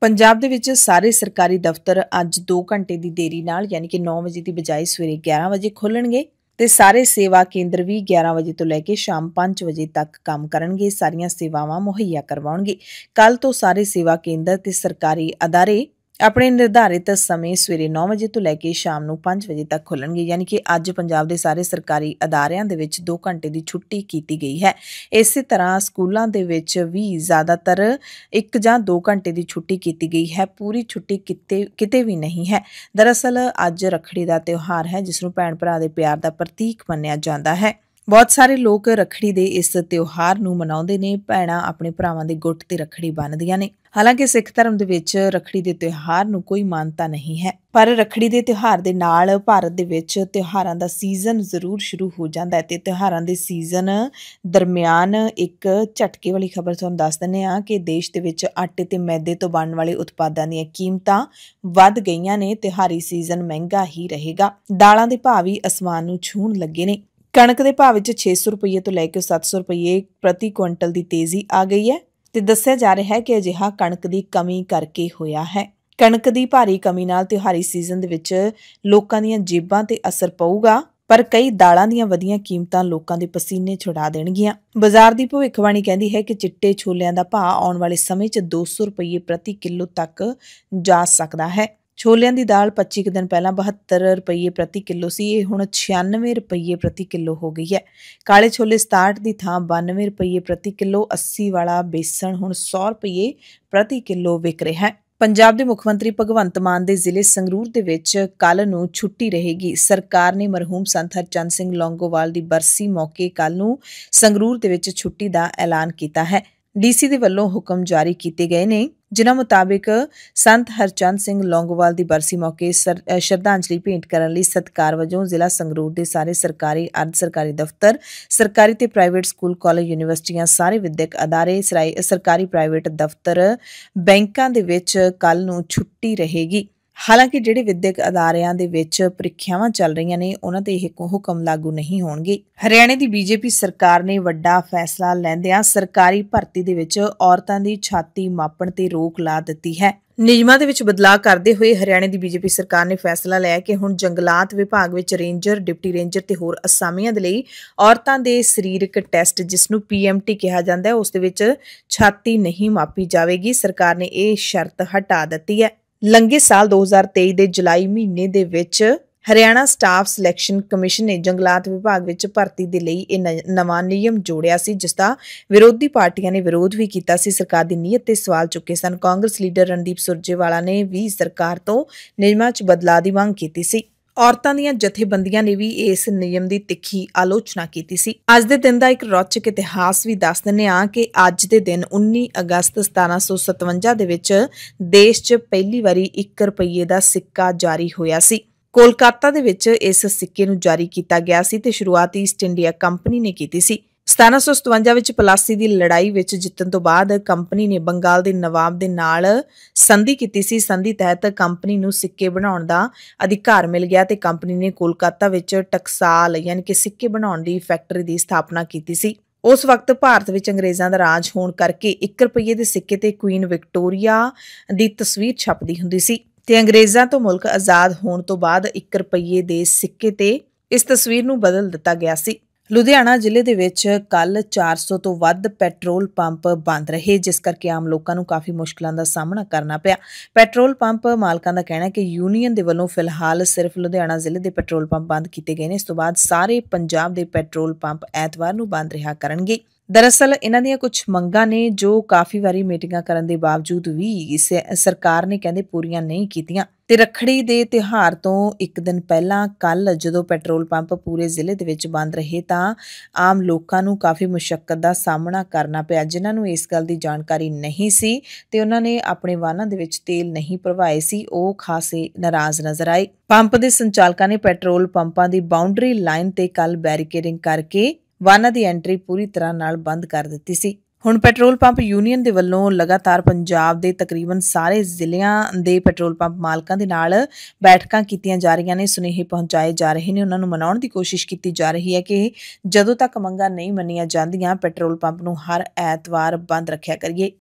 ਪੰਜਾਬ ਦੇ ਵਿੱਚ ਸਾਰੇ ਸਰਕਾਰੀ ਦਫ਼ਤਰ ਅੱਜ 2 ਘੰਟੇ ਦੀ ਦੇਰੀ ਨਾਲ ਯਾਨੀ ਕਿ 9 ਵਜੇ ਦੀ ਬਜਾਏ ਸਵੇਰੇ 11 ਵਜੇ ਖੁੱਲਣਗੇ ਤੇ ਸਾਰੇ ਸੇਵਾ ਕੇਂਦਰ ਵੀ 11 ਵਜੇ ਤੋਂ ਲੈ ਕੇ ਸ਼ਾਮ 5 ਵਜੇ ਤੱਕ ਕੰਮ ਕਰਨਗੇ ਸਾਰੀਆਂ ਸੇਵਾਵਾਂ ਮੁਹੱਈਆ ਕਰਵਾਉਣਗੇ ਕੱਲ ਤੋਂ ਸਾਰੇ ਸੇਵਾ ਕੇਂਦਰ ਤੇ ਸਰਕਾਰੀ ਅਦਾਰੇ ਆਪਣੇ ਨਿਰਧਾਰਿਤ ਸਮੇਂ ਸਵੇਰੇ 9 ਵਜੇ ਤੋਂ ਲੈ ਕੇ ਸ਼ਾਮ ਨੂੰ 5 ਵਜੇ ਤੱਕ ਖੁੱਲਣਗੇ ਯਾਨੀ ਕਿ ਅੱਜ ਪੰਜਾਬ ਦੇ ਸਾਰੇ ਸਰਕਾਰੀ ਅਦਾਰਿਆਂ ਦੇ ਵਿੱਚ 2 ਘੰਟੇ ਦੀ ਛੁੱਟੀ ਕੀਤੀ ਗਈ ਹੈ ਇਸੇ ਤਰ੍ਹਾਂ ਸਕੂਲਾਂ ਦੇ ਵਿੱਚ ਵੀ ਜ਼ਿਆਦਾਤਰ 1 ਜਾਂ 2 ਘੰਟੇ ਦੀ ਛੁੱਟੀ ਕੀਤੀ ਗਈ ਹੈ ਪੂਰੀ ਛੁੱਟੀ ਕਿਤੇ ਕਿਤੇ ਵੀ ਨਹੀਂ ਹੈ ਦਰਅਸਲ ਅੱਜ ਰਖੜੀ ਦਾ ਤਿਉਹਾਰ ਹੈ ਜਿਸ ਨੂੰ ਭੈਣ ਭਰਾ ਦੇ ਪਿਆਰ ਦਾ ਪ੍ਰਤੀਕ ਮੰਨਿਆ ਜਾਂਦਾ ਹੈ ਬਹੁਤ ਸਾਰੇ ਲੋਕ ਰਖੜੀ ਦੇ ਇਸ ਤਿਉਹਾਰ ਨੂੰ ਮਨਾਉਂਦੇ ਨੇ ਭੈਣਾਂ ਆਪਣੇ ਭਰਾਵਾਂ ਦੇ ਗੁੱਟ ਤੇ ਰਖੜੀ ਬੰਨ੍ਹਦੀਆਂ ਨੇ ਹਾਲਾਂਕਿ ਸਿੱਖ ਧਰਮ ਦੇ ਵਿੱਚ ਰਖੜੀ ਦੇ ਤਿਉਹਾਰ ਨੂੰ ਕੋਈ ਮਾਨਤਾ ਨਹੀਂ ਹੈ ਪਰ ਰਖੜੀ ਦੇ ਤਿਉਹਾਰ ਦੇ ਨਾਲ ਭਾਰਤ ਦੇ ਵਿੱਚ ਤਿਉਹਾਰਾਂ ਦਾ ਸੀਜ਼ਨ ਜ਼ਰੂਰ ਸ਼ੁਰੂ ਹੋ ਜਾਂਦਾ ਹੈ ਤੇ ਤਿਉਹਾਰਾਂ ਦੇ ਸੀਜ਼ਨ ਦਰਮਿਆਨ ਇੱਕ ਝਟਕੇ ਵਾਲੀ ਖਬਰ ਤੁਹਾਨੂੰ ਦੱਸ ਦਿੰਨੇ ਆ ਕਿ ਦੇਸ਼ ਦੇ ਵਿੱਚ ਆਟੇ ਤੇ ਮੈਦੇ ਤੋਂ ਬਣਨ ਵਾਲੇ ਉਤਪਾਦਾਂ ਦੀਆਂ ਕੀਮਤਾਂ ਵੱਧ ਗਈਆਂ ਨੇ ਤਿਹਾਰੀ ਸੀਜ਼ਨ ਮਹਿੰਗਾ ਹੀ ਰਹੇਗਾ ਦਾਲਾਂ ਦੇ ਭਾਅ ਵੀ ਅਸਮਾਨ ਨੂੰ ਛੂਣ ਲੱਗੇ ਨੇ ਕਣਕ ਦੇ ਭਾਅ ਵਿੱਚ 600 ਰੁਪਏ ਤੋਂ ਲੈ ਕੇ 700 ਰੁਪਏ ਪ੍ਰਤੀ ਕੁਇੰਟਲ ਦੀ ਤੇਜ਼ੀ ਆ ਗਈ ਹੈ ਤੇ ਦੱਸਿਆ ਜਾ ਰਿਹਾ ਹੈ ਕਿ ਅਜਿਹਾ ਕਣਕ ਦੀ ਕਮੀ ਕਰਕੇ ਹੋਇਆ ਹੈ ਕਣਕ ਦੀ ਭਾਰੀ ਕਮੀ ਨਾਲ ਤਿਉਹਾਰੀ ਸੀਜ਼ਨ ਦੇ ਵਿੱਚ ਲੋਕਾਂ ਦੀਆਂ ਜੇਬਾਂ ਤੇ ਅਸਰ ਪਊਗਾ ਪਰ ਕਈ ਦਾਲਾਂ ਦੀਆਂ ਵਧੀਆਂ ਕੀਮਤਾਂ ਲੋਕਾਂ ਦੇ ਪਸੀਨੇ ਛੁਡਾ ਦੇਣਗੀਆਂ ਬਾਜ਼ਾਰ ਦੀ ਭਵਿੱਖਬਾਣੀ ਕਹਿੰਦੀ ਹੈ ਕਿ ਚਿੱਟੇ ਛੋਲਿਆਂ ਦਾ ਭਾਅ ਆਉਣ ਵਾਲੇ ਸਮੇਂ 'ਚ 200 ਰੁਪਏ ਪ੍ਰਤੀ ਕਿਲੋ ਤੱਕ ਜਾ ਸਕਦਾ ਹੈ ਛੋਲਿਆਂ ਦੀ ਦਾਲ 25 ਦਿਨ ਪਹਿਲਾਂ 72 ਰੁਪਏ ਪ੍ਰਤੀ ਕਿਲੋ ਸੀ ਇਹ ਹੁਣ 96 ਰੁਪਏ ਪ੍ਰਤੀ ਕਿਲੋ ਹੋ ਗਈ ਹੈ ਕਾਲੇ ਛੋਲੇ 67 ਦੀ ਥਾਂ 92 ਰੁਪਏ ਪ੍ਰਤੀ ਕਿਲੋ 80 ਵਾਲਾ ਬੇਸਣ ਹੁਣ 100 ਰੁਪਏ ਪ੍ਰਤੀ ਕਿਲੋ ਵਿਕ ਰਿਹਾ ਹੈ ਪੰਜਾਬ ਦੇ ਮੁੱਖ ਮੰਤਰੀ ਭਗਵੰਤ ਮਾਨ ਦੇ ਜ਼ਿਲ੍ਹੇ ਸੰਗਰੂਰ ਦੇ ਵਿੱਚ ਕੱਲ ਨੂੰ ਛੁੱਟੀ ਰਹੇਗੀ ਸਰਕਾਰ ਨੇ ਮਰਹੂਮ ਸੰਤ ਹਰਚੰਦ ਸਿੰਘ ਲੌਂਗੋਵਾਲ ਦੀ ਬਰਸੀ ਮੌਕੇ ਕੱਲ ਨੂੰ ਸੰਗਰੂਰ ਦੇ ਵਿੱਚ ਛੁੱਟੀ ਦਾ ਐਲਾਨ ਕੀਤਾ ਹੈ ਡੀਸੀ ਦੇ ਵੱਲੋਂ ਹੁਕਮ ਜਾਰੀ ਕੀਤੇ ਗਏ ਨੇ ਜਿਨ੍ਹਾਂ ਮੁਤਾਬਕ ਸੰਤ ਹਰਚੰਦ ਸਿੰਘ ਲੌਂਗੋਵਾਲ ਦੀ ਬਰਸੀ ਮੌਕੇ ਸ਼ਰਧਾਂਜਲੀ ਭੇਂਟ ਕਰਨ ਲਈ ਸਤਕਾਰ ਵਜੋਂ ਜ਼ਿਲ੍ਹਾ ਸੰਗਰੂਰ ਦੇ ਸਾਰੇ ਸਰਕਾਰੀ ਅਰਧ ਸਰਕਾਰੀ ਦਫ਼ਤਰ ਸਰਕਾਰੀ ਤੇ ਪ੍ਰਾਈਵੇਟ ਸਕੂਲ ਕਾਲਜ ਯੂਨੀਵਰਸਿਟੀਆਂ ਸਾਰੇ ਵਿਦਿਅਕ ਅਦਾਰੇ ਸਰਕਾਰੀ ਪ੍ਰਾਈਵੇਟ ਦਫ਼ਤਰ ਬੈਂਕਾਂ ਦੇ ਵਿੱਚ ਕੱਲ ਨੂੰ ਛੁੱਟੀ ਰਹੇਗੀ ਹਾਲਾਂਕਿ ਜਿਹੜੇ ਵਿਦਿਅਕ ਅਦਾਰਿਆਂ ਦੇ ਵਿੱਚ ਪ੍ਰੀਖਿਆਵਾਂ ਚੱਲ ਰਹੀਆਂ ਨੇ ਉਹਨਾਂ ਤੇ ਇਹ ਹੁਕਮ ਲਾਗੂ ਨਹੀਂ ਹੋਣਗੇ ਹਰਿਆਣੇ ਦੀ ਬੀਜੇਪੀ ਸਰਕਾਰ ਨੇ ਵੱਡਾ ਫੈਸਲਾ ਲੈਂਦਿਆਂ ਸਰਕਾਰੀ ਭਰਤੀ ਦੇ ਵਿੱਚ ਔਰਤਾਂ ਦੀ ਛਾਤੀ ਮਾਪਣ ਤੇ ਰੋਕ ਲਾ ਦਿੱਤੀ ਹੈ ਨਿਯਮਾਂ ਦੇ ਵਿੱਚ ਬਦਲਾਅ ਕਰਦੇ ਹੋਏ ਹਰਿਆਣੇ ਦੀ ਬੀਜੇਪੀ ਸਰਕਾਰ ਨੇ ਫੈਸਲਾ ਲਿਆ ਕਿ ਹੁਣ ਜੰਗਲਾਤ ਵਿਭਾਗ ਵਿੱਚ ਰੇਂਜਰ ਡਿਪਟੀ ਰੇਂਜਰ ਤੇ ਹੋਰ ਅਸਾਮੀਆਂ ਦੇ ਲਈ ਔਰਤਾਂ ਦੇ ਸਰੀਰਕ ਟੈਸਟ ਜਿਸ ਨੂੰ ਪੀਐਮਟੀ ਕਿਹਾ ਜਾਂਦਾ ਹੈ ਉਸ ਦੇ ਵਿੱਚ ਛਾਤੀ ਨਹੀਂ ਮਾਪੀ ਜਾਵੇਗੀ ਸਰਕਾਰ ਨੇ ਇਹ ਸ਼ਰਤ ਹਟਾ ਦਿੱਤੀ ਹੈ ਲੰਗੇ ਸਾਲ 2023 ਦੇ ਜੁਲਾਈ ਮਹੀਨੇ ਦੇ ਵਿੱਚ ਹਰਿਆਣਾ ਸਟਾਫ ਸਿਲੈਕਸ਼ਨ ਕਮਿਸ਼ਨ ਨੇ ਜੰਗਲਾਤ ਵਿਭਾਗ ਵਿੱਚ ਭਰਤੀ ਦੇ ਲਈ ਇਹ ਨਵਾਂ ਨਿਯਮ ਜੋੜਿਆ ਸੀ ਜਿਸ ਦਾ ਵਿਰੋਧੀ ਪਾਰਟੀਆਂ ਨੇ ਵਿਰੋਧ ਵੀ ਕੀਤਾ ਸੀ ਸਰਕਾਰ ਦੀ ਨੀਅਤ ਤੇ ਸਵਾਲ ਚੁੱਕੇ ਸਨ ਕਾਂਗਰਸ ਲੀਡਰ ਰਣਦੀਪ ਸੁਰਜੇਵਾਲਾ ਨੇ ਵੀ ਸਰਕਾਰ ਤੋਂ ਨਿਯਮਾਂ 'ਚ ਬਦਲਾਅ ਦੀ ਮੰਗ ਕੀਤੀ ਸੀ ਔਰਤਾਂ ਦੀਆਂ ਜਥੇਬੰਦੀਆਂ ਨੇ ਵੀ ਇਸ ਨਿਯਮ ਦੀ ਤਿੱਖੀ ਆਲੋਚਨਾ ਕੀਤੀ ਸੀ ਅੱਜ ਦੇ ਦਿਨ ਦਾ ਇੱਕ ਰੌਚਕ ਇਤਿਹਾਸ ਵੀ ਦੱਸ ਦਿੰਨੇ ਆ ਕਿ ਅੱਜ ਦੇ ਦਿਨ 19 ਅਗਸਤ 1757 ਦੇ ਵਿੱਚ ਦੇਸ਼ 'ਚ ਪਹਿਲੀ ਵਾਰੀ 1 ਰੁਪਏ ਦਾ ਸਿੱਕਾ ਜਾਰੀ ਹੋਇਆ ਸੀ ਕੋਲਕਾਤਾ ਦੇ ਵਿੱਚ ਇਸ ਸਿੱਕੇ ਨੂੰ ਜਾਰੀ ਕੀਤਾ ਗਿਆ ਸੀ ਤੇ ਸ਼ੁਰੂਆਤ ਈਸਟ ਇੰਡੀਆ ਕੰਪਨੀ ਨੇ ਕੀਤੀ ਸੀ 1757 ਵਿੱਚ ਪਲਾਸੀ ਦੀ ਲੜਾਈ ਵਿੱਚ ਜਿੱਤਣ ਤੋਂ ਬਾਅਦ ਕੰਪਨੀ ਨੇ ਬੰਗਾਲ ਦੇ ਨਵਾਬ ਦੇ ਨਾਲ ਸੰਧੀ ਕੀਤੀ ਸੀ ਸੰਧੀ ਤਹਿਤ ਕੰਪਨੀ ਨੂੰ ਸਿੱਕੇ ਬਣਾਉਣ ਦਾ ਅਧਿਕਾਰ ਮਿਲ ਗਿਆ ਤੇ ਕੰਪਨੀ ਨੇ ਕੋਲਕਾਤਾ ਵਿੱਚ ਟਕਸਾਲ ਯਾਨੀ ਕਿ ਸਿੱਕੇ ਬਣਾਉਣ ਦੀ ਫੈਕਟਰੀ ਦੀ ਸਥਾਪਨਾ ਕੀਤੀ ਸੀ ਉਸ ਵਕਤ ਭਾਰਤ ਵਿੱਚ ਅੰਗਰੇਜ਼ਾਂ ਦਾ ਰਾਜ ਹੋਣ ਕਰਕੇ 1 ਰੁਪਏ ਦੇ ਸਿੱਕੇ ਤੇ ਕੁਈਨ ਵਿਕਟੋਰੀਆ ਦੀ ਤਸਵੀਰ ਛਪਦੀ ਹੁੰਦੀ ਸੀ ਤੇ ਅੰਗਰੇਜ਼ਾਂ ਤੋਂ ਮੁਲਕ ਆਜ਼ਾਦ ਹੋਣ ਤੋਂ ਬਾਅਦ 1 ਰੁਪਏ ਦੇ ਸਿੱਕੇ ਤੇ ਇਸ ਤਸਵੀਰ ਨੂੰ ਬਦਲ ਦਿੱਤਾ ਗਿਆ ਸੀ ਲੁਧਿਆਣਾ ਜ਼ਿਲ੍ਹੇ ਦੇ ਵਿੱਚ ਕੱਲ 400 ਤੋਂ ਵੱਧ ਪੈਟਰੋਲ ਪੰਪ ਬੰਦ ਰਹੇ ਜਿਸ ਕਰਕੇ ਆਮ ਲੋਕਾਂ ਨੂੰ ਕਾਫੀ ਮੁਸ਼ਕਲਾਂ ਦਾ ਸਾਹਮਣਾ ਕਰਨਾ ਪਿਆ ਪੈਟਰੋਲ ਪੰਪ ਮਾਲਕਾਂ ਦਾ ਕਹਿਣਾ ਹੈ ਕਿ ਯੂਨੀਅਨ ਦੇ ਵੱਲੋਂ ਫਿਲਹਾਲ ਸਿਰਫ ਲੁਧਿਆਣਾ ਜ਼ਿਲ੍ਹੇ ਦੇ ਪੈਟਰੋਲ ਪੰਪ ਬੰਦ ਕੀਤੇ ਗਏ ਨੇ ਇਸ ਤੋਂ ਬਾਅਦ ਸਾਰੇ ਪੰਜਾਬ ਦੇ ਪੈਟਰੋਲ ਪੰਪ ਐਤਵਾਰ ਨੂੰ ਬੰਦ ਰਿਹਾ ਕਰਨਗੇ ਦਰਅਸਲ ਇਹਨਾਂ ਦੀਆਂ ਕੁਝ ਮੰਗਾਂ ਨੇ ਜੋ ਕਾਫੀ ਵਾਰੀ ਮੀਟਿੰਗਾਂ ਕਰਨ ਦੇ ਬਾਵਜੂਦ ਵੀ ਸਰਕਾਰ ਨੇ ਕਹਿੰਦੇ ਪੂਰੀਆਂ ਨਹੀਂ ਕੀਤੀਆਂ ਤੇ ਰਖੜੀ ਦੇ ਤਿਹਾਰ ਤੋਂ ਇੱਕ ਦਿਨ ਪਹਿਲਾਂ ਕੱਲ ਜਦੋਂ ਪੈਟਰੋਲ ਪੰਪ ਪੂਰੇ ਜ਼ਿਲ੍ਹੇ ਦੇ ਵਿੱਚ ਬੰਦ ਰਹੇ ਤਾਂ ਆਮ ਲੋਕਾਂ ਨੂੰ ਕਾਫੀ ਮੁਸ਼ਕਲ ਦਾ ਸਾਹਮਣਾ ਕਰਨਾ ਪਿਆ ਜਿਨ੍ਹਾਂ ਨੂੰ ਇਸ ਗੱਲ ਦੀ ਜਾਣਕਾਰੀ ਨਹੀਂ ਸੀ ਤੇ ਉਹਨਾਂ ਨੇ ਆਪਣੇ ਵਾਹਨਾਂ ਦੇ ਵਿੱਚ ਤੇਲ ਨਹੀਂ ਭਰਵਾਏ ਸੀ ਉਹ ਖਾਸੇ ਨਾਰਾਜ਼ ਨਜ਼ਰ ਆਏ ਪੰਪ ਦੇ ਸੰਚਾਲਕਾਂ ਨੇ ਪੈਟਰੋਲ ਪੰਪਾਂ ਦੀ ਬਾਉਂਡਰੀ ਲਾਈਨ ਤੇ ਕੱਲ ਬੈਰੀਕੇਡਿੰਗ ਕਰਕੇ ਵਾਹਨਾਂ ਦੀ ਐਂਟਰੀ ਪੂਰੀ ਤਰ੍ਹਾਂ ਨਾਲ ਬੰਦ ਕਰ ਦਿੱਤੀ ਸੀ ਹੁਣ ਪੈਟਰੋਲ ਪੰਪ ਯੂਨੀਅਨ ਦੇ ਵੱਲੋਂ ਲਗਾਤਾਰ ਪੰਜਾਬ ਦੇ ਤਕਰੀਬਨ ਸਾਰੇ ਜ਼ਿਲ੍ਹਿਆਂ ਦੇ ਪੈਟਰੋਲ ਪੰਪ ਮਾਲਕਾਂ ਦੇ ਨਾਲ ਬੈਠਕਾਂ ਕੀਤੀਆਂ ਜਾ ਰਹੀਆਂ ਨੇ ਸੁਨੇਹੇ ਪਹੁੰਚਾਏ ਜਾ ਰਹੇ ਨੇ ਉਹਨਾਂ ਨੂੰ ਮਨਾਉਣ ਦੀ ਕੋਸ਼ਿਸ਼ ਕੀਤੀ ਜਾ ਰਹੀ ਹੈ ਕਿ ਜਦੋਂ ਤੱਕ ਮੰਗਾਂ ਨਹੀਂ ਮੰਨੀਆਂ ਜਾਂਦੀਆਂ ਪੈਟਰੋਲ ਪੰਪ ਨੂੰ ਹਰ ਐਤਵਾਰ ਬੰਦ ਰੱਖਿਆ ਕਰੀਏ